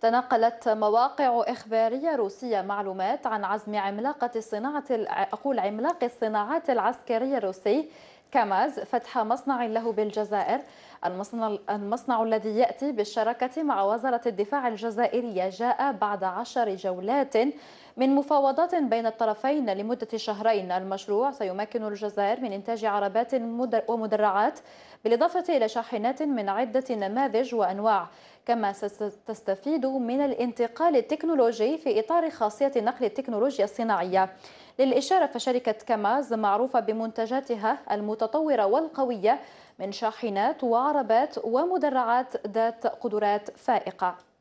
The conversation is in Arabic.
تناقلت مواقع إخبارية روسية معلومات عن عزم عملاقة الصناعة أقول عملاق الصناعات العسكرية الروسي كاماز فتح مصنع له بالجزائر المصنع, المصنع الذي يأتي بالشراكة مع وزارة الدفاع الجزائرية جاء بعد عشر جولات من مفاوضات بين الطرفين لمدة شهرين المشروع سيمكن الجزائر من إنتاج عربات ومدرعات بالإضافة إلى شاحنات من عدة نماذج وأنواع كما ستستفيد من الانتقال التكنولوجي في إطار خاصية نقل التكنولوجيا الصناعية للإشارة فشركة كاماز معروفة بمنتجاتها المتطورة والقوية من شاحنات وعربات ومدرعات ذات قدرات فائقة